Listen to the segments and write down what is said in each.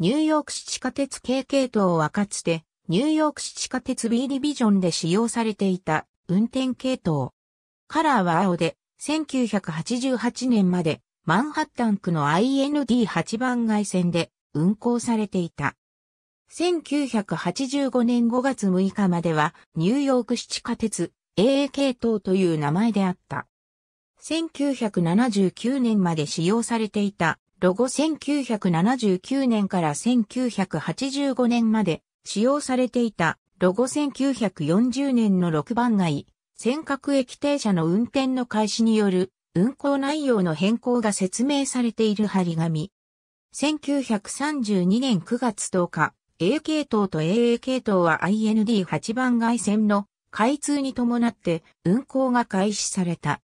ニューヨーク市地下鉄系系統はかつて、ニューヨーク市地下鉄 B ディビジョンで使用されていた運転系統。カラーは青で、1988年までマンハッタン区の IND8 番街線で運行されていた。1985年5月6日まではニューヨーク市地下鉄 AA 系統という名前であった。1979年まで使用されていたロゴ1979年から1985年まで使用されていたロゴ1940年の6番街、尖閣駅停車の運転の開始による運行内容の変更が説明されている張り紙。1932年9月10日、A 系統と AA 系統は IND8 番街線の開通に伴って運行が開始された。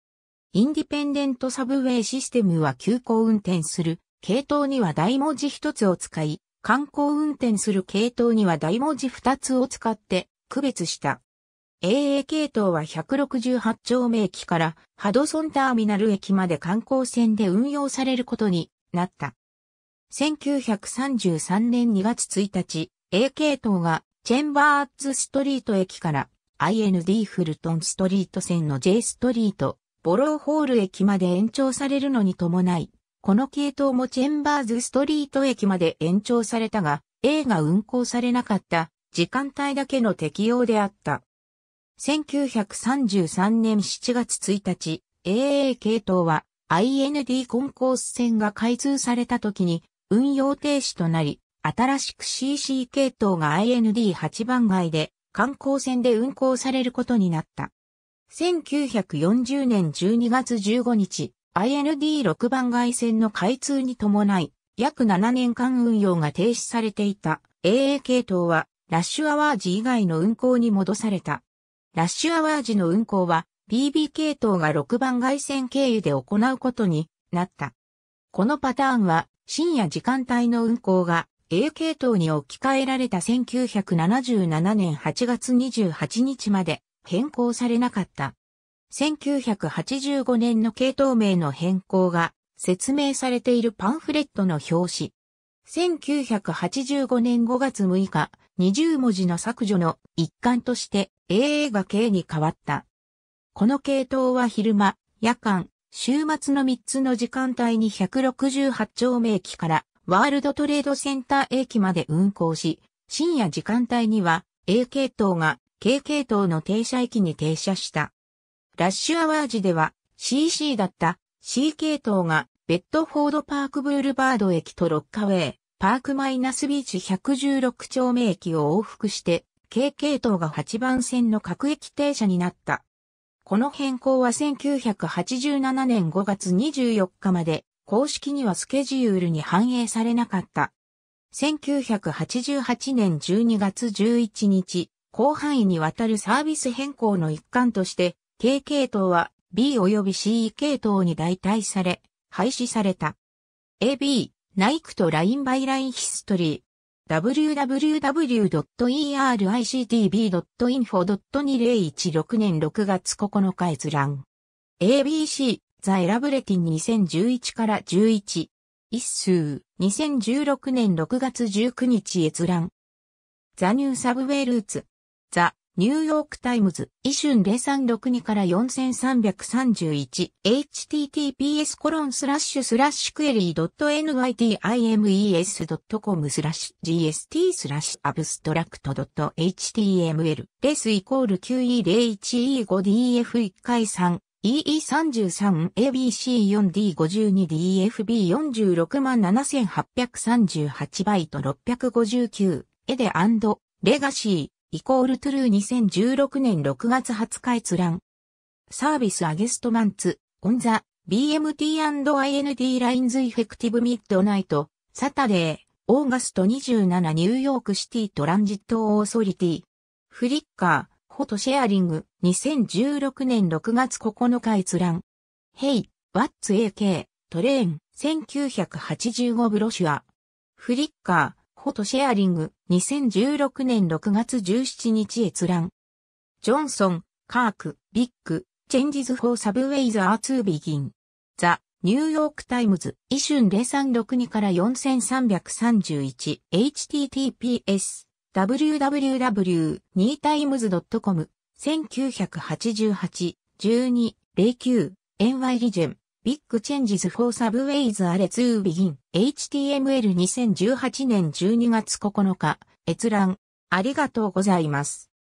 インディペンデントサブウェイシステムは急行運転する系統には大文字一つを使い、観光運転する系統には大文字二つを使って区別した。AA 系統は168丁目駅からハドソンターミナル駅まで観光船で運用されることになった。1933年2月1日、A 系統がチェンバーッズストリート駅から IND フルトンストリート線の J ストリートボローホール駅まで延長されるのに伴い、この系統もチェンバーズストリート駅まで延長されたが、A が運行されなかった時間帯だけの適用であった。1933年7月1日、AA 系統は IND コンコース線が開通された時に運用停止となり、新しく CC 系統が IND8 番街で観光線で運行されることになった。1940年12月15日、IND6 番外線の開通に伴い、約7年間運用が停止されていた AA 系統は、ラッシュアワー時以外の運行に戻された。ラッシュアワー時の運行は、BB 系統が6番外線経由で行うことになった。このパターンは、深夜時間帯の運行が A 系統に置き換えられた1977年8月28日まで変更されなかった。1985年の系統名の変更が説明されているパンフレットの表紙。1985年5月6日、20文字の削除の一環として AA が K に変わった。この系統は昼間、夜間、週末の3つの時間帯に168丁目駅からワールドトレードセンター駅まで運行し、深夜時間帯には A 系統が K 系統の停車駅に停車した。ラッシュアワー時では CC だった C 系統がベッドフォードパークブールバード駅とロッカウェイ、パークマイナスビーチ116丁目駅を往復して、K 系統が8番線の各駅停車になった。この変更は1987年5月24日まで公式にはスケジュールに反映されなかった。1988年12月11日、広範囲にわたるサービス変更の一環として、K 系統は B 及び CE 系統に代替され、廃止された。AB、ナイクとラインバイラインヒストリー。www.ericdb.info.2016 年6月9日閲覧。ABC、ザ・エラブレティン2011から11。一数、2016年6月19日閲覧。ザ・ニュー・サブウェイ・ルーツ。ザ・ニューヨークタイムズ、イシュン0362から4331、https コロンスラッシュスラッシュクエリー .nytimes.com スラッシュ gst スラッシュアブストラクト .html レスイコール 9e01e5df1 回3 EE33ABC4D52DFB467,838 バイト659エデレガシーイコールトゥルー2016年6月20日閲覧。サービスアゲストマンツ、オンザ、BMT&IND ラインズイフェクティブミッドナイト、サタデー、オーガスト27ニューヨークシティトランジットオーソリティ。フリッカー、フォトシェアリング、2016年6月9日閲覧。ヘイ、ワッツ a AK, トレーン、1985ブロシュア。フリッカー、フォトシェアリング2016年6月17日閲覧。ジョンソン、カーク、ビッグ、チェンジズ・フォー・サブウェイ・ザ・アーツー・ビギン。ザ・ニューヨーク・タイムズ、イシュン0362から 4331https www.2times.com 1988-12-09 NY リジェンビッグチェンジズフォーサブウェイズアレツービギン HTML2018 年12月9日閲覧ありがとうございます。